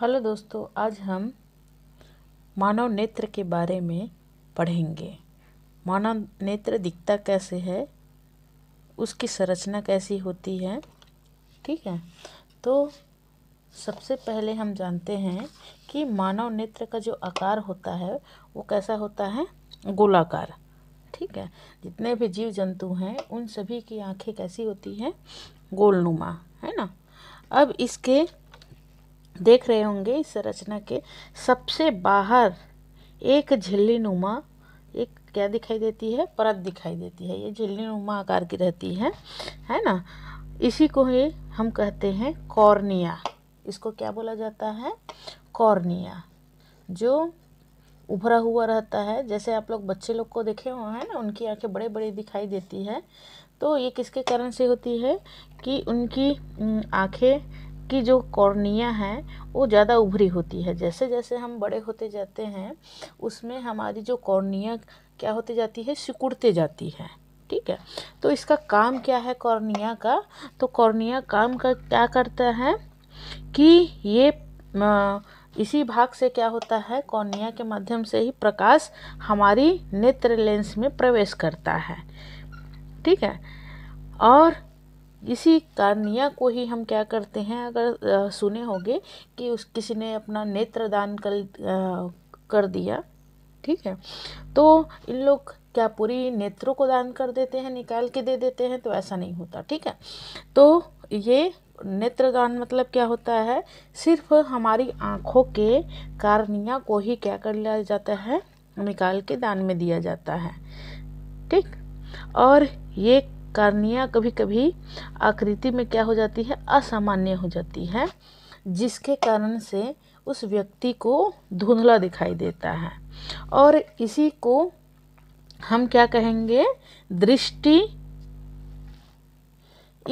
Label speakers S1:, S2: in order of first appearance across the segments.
S1: hello दोस्तों आज हम मानव नेत्र के बारे में पढ़ेंगे मानव नेत्र दिखता कैसे है उसकी संरचना कैसी होती है ठीक है तो सबसे पहले हम जानते हैं कि मानव नेत्र का जो आकार होता है वो कैसा होता है गोलाकार ठीक है जितने भी जीव जंतु हैं उन सभी की आंखें कैसी होती हैं गोलनुमा है ना अब इसके देख रहे होंगे इस रचना के सबसे बाहर एक झिल्ली नुमा एक क्या दिखाई देती है परत दिखाई देती है ये झिल्ली नुमा आकार की रहती है है ना इसी को ही हम कहते हैं कॉर्निया इसको क्या बोला जाता है कॉर्निया जो उभरा हुआ रहता है जैसे आप लोग बच्चे लोग को देखे हुए हैं ना उनकी आंखें बड़े बड़े दिखाई देती है तो ये किसके कारण से होती है कि उनकी आंखें की जो कॉर्निया है वो ज़्यादा उभरी होती है जैसे जैसे हम बड़े होते जाते हैं उसमें हमारी जो कॉर्निया क्या होती जाती है सिकुड़ते जाती है ठीक है तो इसका काम क्या है कॉर्निया का तो कॉर्निया काम का क्या करता है कि ये इसी भाग से क्या होता है कॉर्निया के माध्यम से ही प्रकाश हमारी नेत्र लेंस में प्रवेश करता है ठीक है और इसी कारनिया को ही हम क्या करते हैं अगर आ, सुने होंगे कि उस किसी ने अपना नेत्र दान कर कर दिया ठीक है तो इन लोग क्या पूरी नेत्रों को दान कर देते हैं निकाल के दे देते हैं तो ऐसा नहीं होता ठीक है तो ये नेत्रदान मतलब क्या होता है सिर्फ हमारी आँखों के कारनिया को ही क्या कर लिया जाता है निकाल के दान में दिया जाता है ठीक और ये कार्निया कभी कभी आकृति में क्या हो जाती है असामान्य हो जाती है जिसके कारण से उस व्यक्ति को धुंधला दिखाई देता है और इसी को हम क्या कहेंगे दृष्टि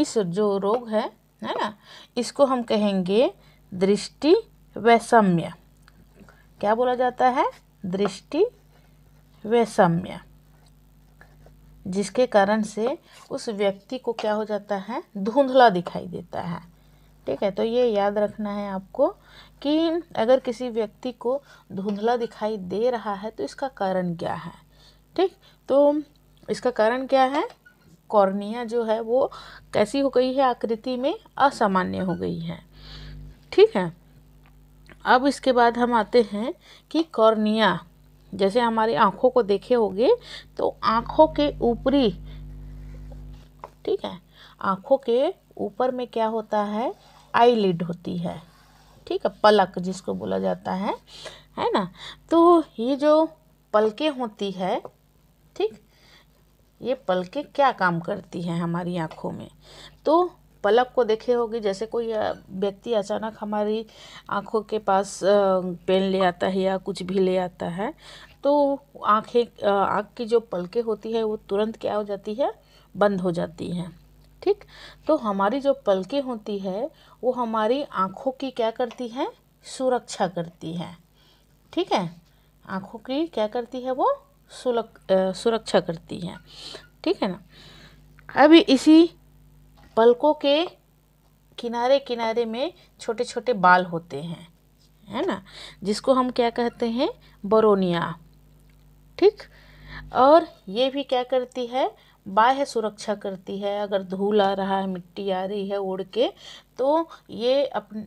S1: इस जो रोग है है ना इसको हम कहेंगे दृष्टि वैषम्य क्या बोला जाता है दृष्टि वैषम्य जिसके कारण से उस व्यक्ति को क्या हो जाता है धुंधला दिखाई देता है ठीक है तो ये याद रखना है आपको कि अगर किसी व्यक्ति को धुंधला दिखाई दे रहा है तो इसका कारण क्या है ठीक तो इसका कारण क्या है कॉर्निया जो है वो कैसी हो गई है आकृति में असामान्य हो गई है ठीक है अब इसके बाद हम आते हैं कि कॉर्निया जैसे हमारी आँखों को देखे होगे तो आँखों के ऊपरी ठीक है आँखों के ऊपर में क्या होता है आई लिड होती है ठीक है पलक जिसको बोला जाता है है ना तो ये जो पलकें होती है ठीक ये पलकें क्या काम करती हैं हमारी आँखों में तो पलक को देखे होगी जैसे कोई व्यक्ति अचानक हमारी आंखों के पास पेन ले आता है या कुछ भी ले आता है तो आंखें आँख की जो पलकें होती है वो तुरंत क्या हो जाती है बंद हो जाती हैं ठीक तो हमारी जो पलकें होती है वो हमारी आँखों की क्या करती हैं सुरक्षा करती हैं ठीक है आँखों की क्या करती है वो सुलक सुरक्षा करती हैं ठीक है ना अभी इसी पलकों के किनारे किनारे में छोटे छोटे बाल होते हैं है ना जिसको हम क्या कहते हैं बरोनिया ठीक और ये भी क्या करती है बाह्य सुरक्षा करती है अगर धूल आ रहा है मिट्टी आ रही है उड़ के तो ये अपने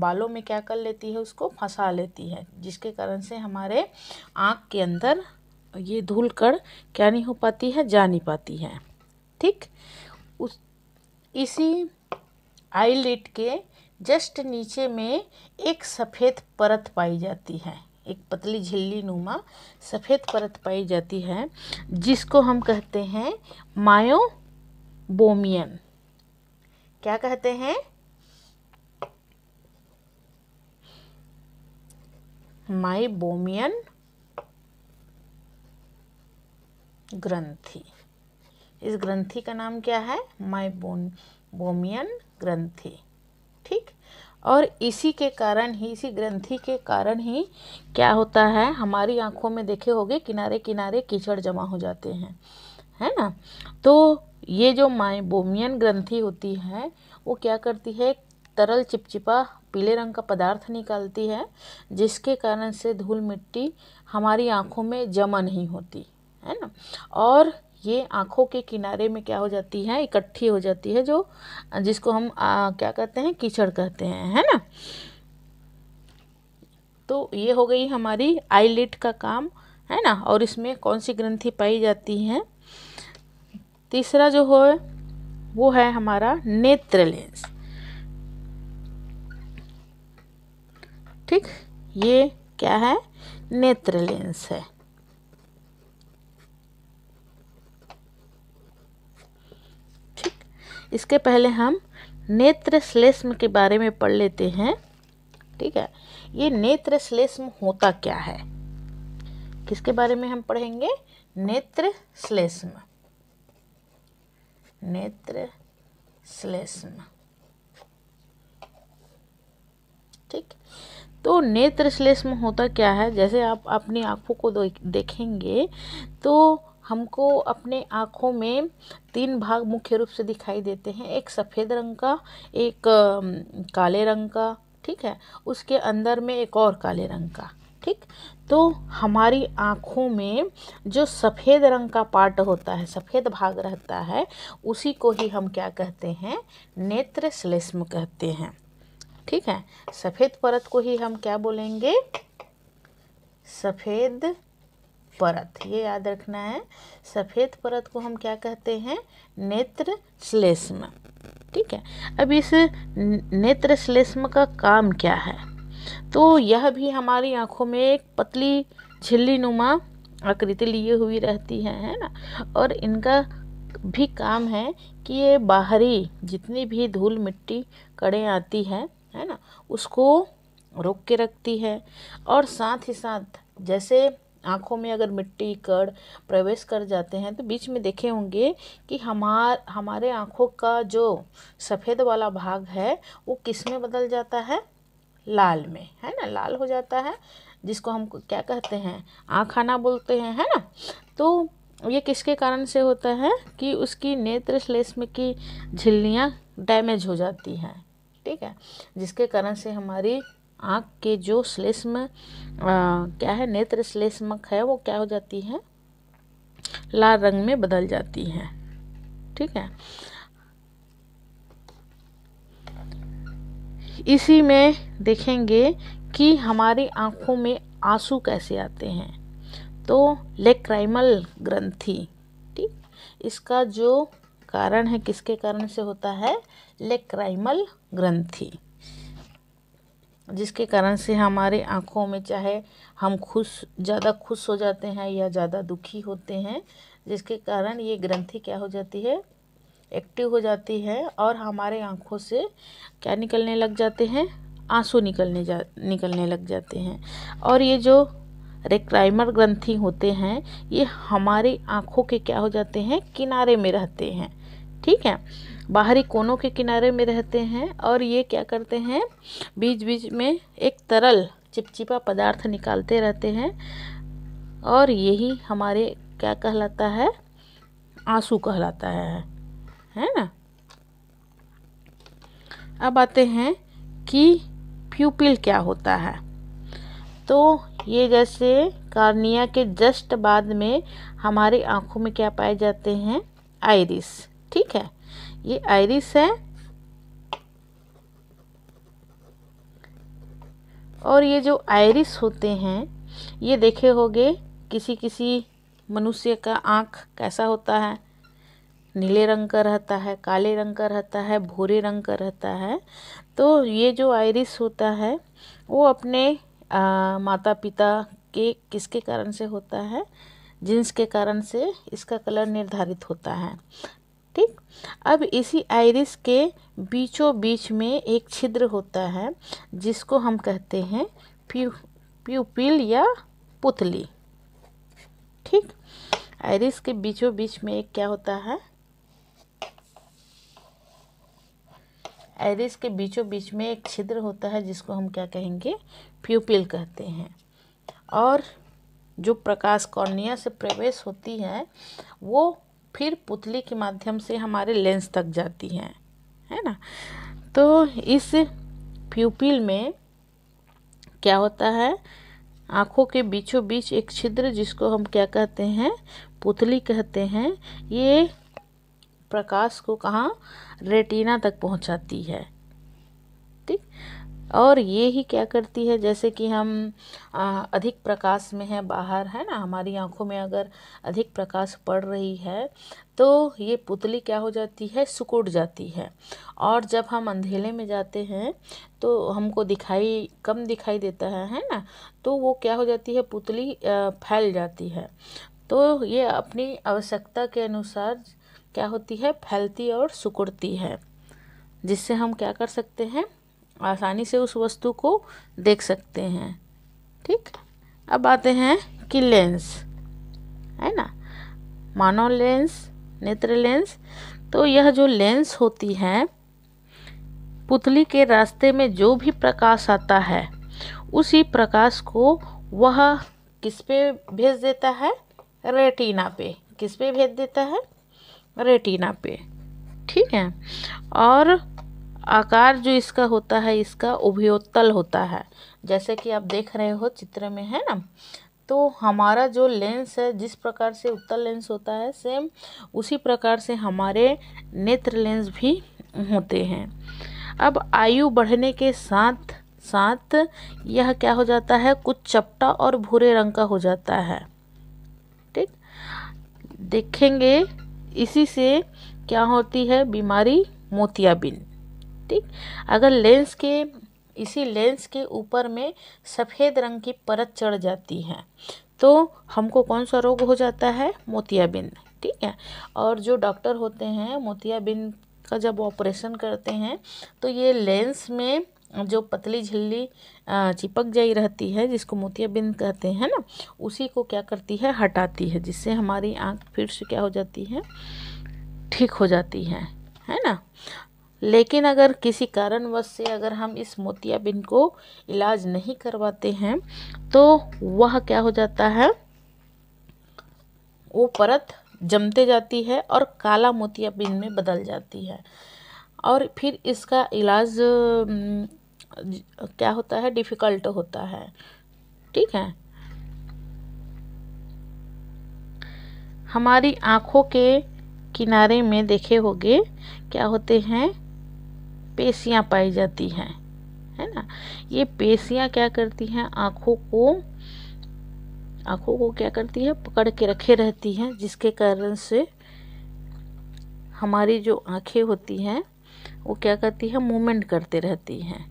S1: बालों में क्या कर लेती है उसको फंसा लेती है जिसके कारण से हमारे आँख के अंदर ये धूल कर क्या नहीं हो पाती है जा नहीं पाती है ठीक इसी आईलिड के जस्ट नीचे में एक सफ़ेद परत पाई जाती है एक पतली झिल्ली नुमा सफ़ेद परत पाई जाती है जिसको हम कहते हैं मायोबोमियन क्या कहते हैं माइबोमियन ग्रंथी इस ग्रंथी का नाम क्या है माइबोन बोमियन ग्रंथि ठीक और इसी के कारण ही इसी ग्रंथि के कारण ही क्या होता है हमारी आंखों में देखे होंगे किनारे किनारे कीचड़ जमा हो जाते हैं है ना तो ये जो माए बोमियन ग्रंथि होती है वो क्या करती है तरल चिपचिपा पीले रंग का पदार्थ निकालती है जिसके कारण से धूल मिट्टी हमारी आंखों में जमा नहीं होती है ना और ये आँखों के किनारे में क्या हो जाती है इकट्ठी हो जाती है जो जिसको हम आ, क्या कहते हैं कीचड़ कहते हैं है ना तो ये हो गई हमारी आईलिट का काम है ना और इसमें कौन सी ग्रंथि पाई जाती है तीसरा जो हो वो है हमारा नेत्र लेंस ठीक ये क्या है नेत्र लेंस है इसके पहले हम नेत्र श्लेष्म के बारे में पढ़ लेते हैं ठीक है ये नेत्र श्लेष्म होता क्या है किसके बारे में हम पढ़ेंगे नेत्र श्लेष्म नेत्र श्लेष्म ठीक तो नेत्र श्लेष्म होता क्या है जैसे आप अपनी आंखों को देखेंगे तो हमको अपने आँखों में तीन भाग मुख्य रूप से दिखाई देते हैं एक सफ़ेद रंग का एक काले रंग का ठीक है उसके अंदर में एक और काले रंग का ठीक तो हमारी आँखों में जो सफ़ेद रंग का पार्ट होता है सफ़ेद भाग रहता है उसी को ही हम क्या कहते हैं नेत्र श्लेष्म कहते हैं ठीक है सफ़ेद परत को ही हम क्या बोलेंगे सफ़ेद परत ये याद रखना है सफ़ेद परत को हम क्या कहते हैं नेत्र श्लेष्म ठीक है अब इस नेत्र श्लेष्म का काम क्या है तो यह भी हमारी आँखों में एक पतली झिल्ली नुमा आकृति लिए हुई रहती है है ना और इनका भी काम है कि ये बाहरी जितनी भी धूल मिट्टी कड़े आती है है ना उसको रोक के रखती है और साथ ही साथ जैसे आँखों में अगर मिट्टी कड़ प्रवेश कर जाते हैं तो बीच में देखे होंगे कि हमार हमारे आँखों का जो सफ़ेद वाला भाग है वो किस में बदल जाता है लाल में है ना लाल हो जाता है जिसको हम क्या कहते हैं आँखाना बोलते हैं है ना तो ये किसके कारण से होता है कि उसकी नेत्र श्लेष्म की झिल्लियाँ डैमेज हो जाती हैं ठीक है जिसके कारण से हमारी आँख के जो श्लेष्म क्या है नेत्र श्लेष्मक है वो क्या हो जाती है लाल रंग में बदल जाती है ठीक है इसी में देखेंगे कि हमारी आँखों में आंसू कैसे आते हैं तो लेक्राइमल ग्रंथि ठीक इसका जो कारण है किसके कारण से होता है लेक्राइमल ग्रंथि जिसके कारण से हमारे आँखों में चाहे हम खुश ज़्यादा खुश हो जाते हैं या ज़्यादा दुखी होते हैं जिसके कारण ये ग्रंथि क्या हो जाती है एक्टिव हो जाती है और हमारे आँखों से क्या निकलने लग जाते हैं आंसू निकलने जा निकलने लग जाते हैं और ये जो रेक्राइमर ग्रंथि होते हैं ये हमारी आँखों के क्या हो जाते हैं किनारे में रहते हैं ठीक है बाहरी कोनों के किनारे में रहते हैं और ये क्या करते हैं बीच बीच में एक तरल चिपचिपा पदार्थ निकालते रहते हैं और यही हमारे क्या कहलाता है आंसू कहलाता है है ना अब आते हैं कि प्यूपिल क्या होता है तो ये जैसे कार्निया के जस्ट बाद में हमारी आँखों में क्या पाए जाते हैं आयरिस ठीक है ये आयरिस है और ये जो आयरिस होते हैं ये देखे होगे किसी किसी मनुष्य का आँख कैसा होता है नीले रंग का रहता है काले रंग का रहता है भूरे रंग का रहता है तो ये जो आयरिस होता है वो अपने आ, माता पिता के किसके कारण से होता है जीन्स के कारण से इसका कलर निर्धारित होता है ठीक अब इसी आयरिस के बीचों बीच में एक छिद्र होता है जिसको हम कहते हैं प्यू प्यूपिल या पुतली ठीक आयरिस के बीचों बीच में एक क्या होता है आयरिस के बीचों बीच में एक छिद्र होता है जिसको हम क्या कहेंगे प्यूपिल कहते हैं और जो प्रकाश कॉर्निया से प्रवेश होती है वो फिर पुतली के माध्यम से हमारे लेंस तक जाती हैं है ना तो इस प्यूपिल में क्या होता है आँखों के बीचों बीच एक छिद्र जिसको हम क्या कहते हैं पुतली कहते हैं ये प्रकाश को कहाँ रेटिना तक पहुँचाती है ठीक और ये ही क्या करती है जैसे कि हम अधिक प्रकाश में हैं बाहर है ना हमारी आंखों में अगर अधिक प्रकाश पड़ रही है तो ये पुतली क्या हो जाती है सुकुड़ जाती है और जब हम अंधेले में जाते हैं तो हमको दिखाई कम दिखाई देता है है ना तो वो क्या हो जाती है पुतली फैल जाती है तो ये अपनी आवश्यकता के अनुसार क्या होती है फैलती और सुकुड़ती है जिससे हम क्या कर सकते हैं आसानी से उस वस्तु को देख सकते हैं ठीक अब आते हैं कि लेंस है ना मानव लेंस नेत्र लेंस तो यह जो लेंस होती है पुतली के रास्ते में जो भी प्रकाश आता है उसी प्रकाश को वह किस पे भेज देता है रेटिना पे किस पे भेज देता है रेटिना पे ठीक है और आकार जो इसका होता है इसका उभयोत्तल होता है जैसे कि आप देख रहे हो चित्र में है ना तो हमारा जो लेंस है जिस प्रकार से उत्तल लेंस होता है सेम उसी प्रकार से हमारे नेत्र लेंस भी होते हैं अब आयु बढ़ने के साथ साथ यह क्या हो जाता है कुछ चपटा और भूरे रंग का हो जाता है ठीक देखेंगे इसी से क्या होती है बीमारी मोतियाबिंद ठीक अगर लेंस के इसी लेंस के ऊपर में सफ़ेद रंग की परत चढ़ जाती है तो हमको कौन सा रोग हो जाता है मोतियाबिंद ठीक है और जो डॉक्टर होते हैं मोतियाबिंद का जब ऑपरेशन करते हैं तो ये लेंस में जो पतली झिल्ली चिपक जाई रहती है जिसको मोतियाबिंद कहते हैं ना उसी को क्या करती है हटाती है जिससे हमारी आँख फिर से क्या हो जाती है ठीक हो जाती है है ना लेकिन अगर किसी कारणवश से अगर हम इस मोतियाबिंद को इलाज नहीं करवाते हैं तो वह क्या हो जाता है वो परत जमते जाती है और काला मोतियाबिंद में बदल जाती है और फिर इसका इलाज क्या होता है डिफ़िकल्ट होता है ठीक है हमारी आँखों के किनारे में देखे होंगे क्या होते हैं पेशियाँ पाई जाती हैं है ना ये पेशियाँ क्या करती हैं आँखों को आँखों को क्या करती है पकड़ के रखे रहती हैं जिसके कारण से हमारी जो आँखें होती हैं वो क्या करती है मूवमेंट करते रहती हैं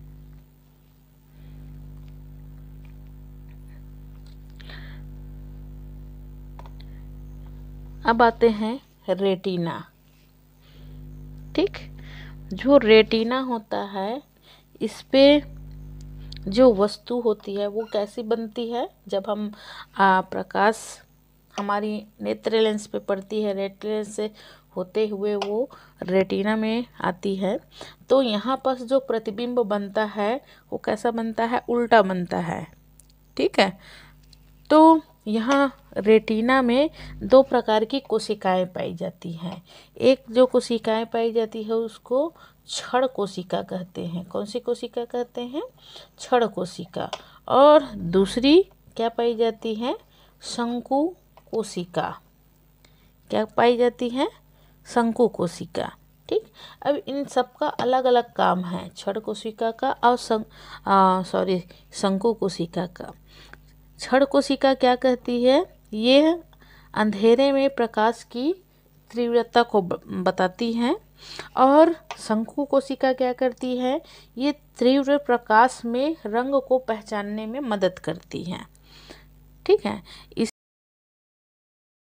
S1: अब आते हैं रेटिना ठीक जो रेटिना होता है इस पर जो वस्तु होती है वो कैसी बनती है जब हम आ, प्रकाश हमारी नेत्र लेंस पे पड़ती है रेट लेंस से होते हुए वो रेटिना में आती है तो यहाँ पर जो प्रतिबिंब बनता है वो कैसा बनता है उल्टा बनता है ठीक है तो यहाँ रेटिना में दो प्रकार की कोशिकाएं पाई जाती हैं एक जो कोशिकाएं पाई जाती है उसको छड़ कोशिका कहते हैं कौन सी कोशिका कहते हैं छड़ कोशिका और दूसरी क्या पाई जाती है शंकु कोशिका क्या पाई जाती है शंकु कोशिका ठीक अब इन सब का अलग अलग काम है छड़ कोशिका का और संग सॉरी शंकु कोशिका का छड़ कोशिका क्या कहती है यह अंधेरे में प्रकाश की तीव्रता को बताती हैं और शंकु कोशिका क्या करती है ये तीव्र प्रकाश में रंग को पहचानने में मदद करती हैं ठीक है इस